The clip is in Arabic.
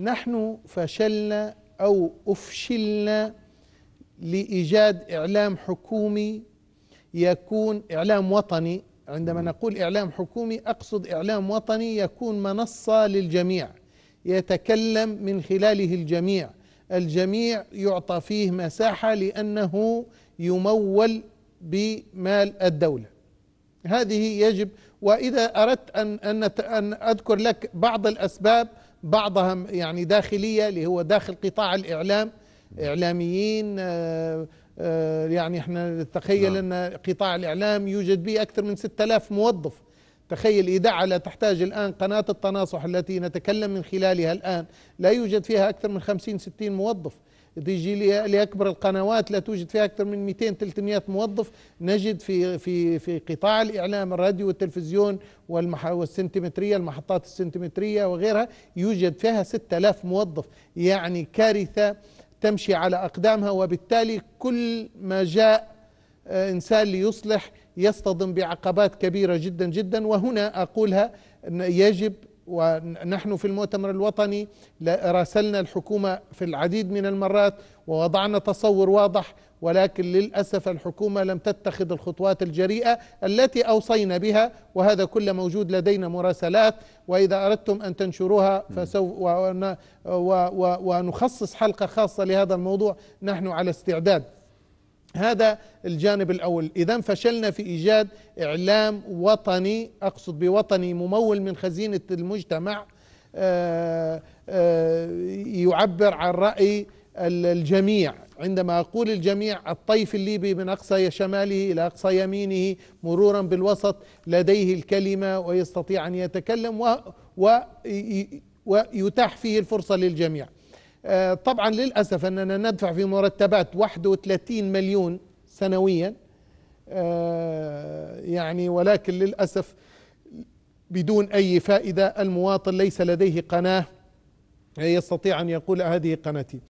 نحن فشلنا أو أفشلنا لإيجاد إعلام حكومي يكون إعلام وطني عندما نقول إعلام حكومي أقصد إعلام وطني يكون منصة للجميع يتكلم من خلاله الجميع الجميع يعطى فيه مساحة لأنه يمول بمال الدولة هذه يجب وإذا أردت أن, أن, أن أذكر لك بعض الأسباب بعضها يعني داخلية اللي هو داخل قطاع الإعلام إعلاميين آه، آه، يعني احنا تخيل نعم. أن قطاع الإعلام يوجد به أكثر من 6000 موظف تخيل إذاعة لا تحتاج الآن قناة التناصح التي نتكلم من خلالها الآن لا يوجد فيها أكثر من 50 60 موظف تيجي لأكبر القنوات لا توجد فيها أكثر من 200 300 موظف نجد في في في قطاع الإعلام الراديو والتلفزيون والسنتيمترية المحطات السنتيمترية وغيرها يوجد فيها 6000 موظف يعني كارثة تمشي على أقدامها وبالتالي كل ما جاء آه، إنسان ليصلح يصطدم بعقبات كبيره جدا جدا وهنا اقولها يجب ونحن في المؤتمر الوطني راسلنا الحكومه في العديد من المرات ووضعنا تصور واضح ولكن للاسف الحكومه لم تتخذ الخطوات الجريئه التي اوصينا بها وهذا كله موجود لدينا مراسلات واذا اردتم ان تنشروها فسوف ونخصص حلقه خاصه لهذا الموضوع نحن على استعداد هذا الجانب الاول اذا فشلنا في ايجاد اعلام وطني اقصد بوطني ممول من خزينه المجتمع آه، آه، يعبر عن راي الجميع عندما أقول الجميع الطيف الليبي من أقصى شماله إلى أقصى يمينه مرورا بالوسط لديه الكلمة ويستطيع أن يتكلم ويتاح فيه الفرصة للجميع آه، طبعا للأسف أننا ندفع في مرتبات 31 مليون سنويا آه، يعني ولكن للأسف بدون أي فائدة المواطن ليس لديه قناة يستطيع أن يقول هذه قناتي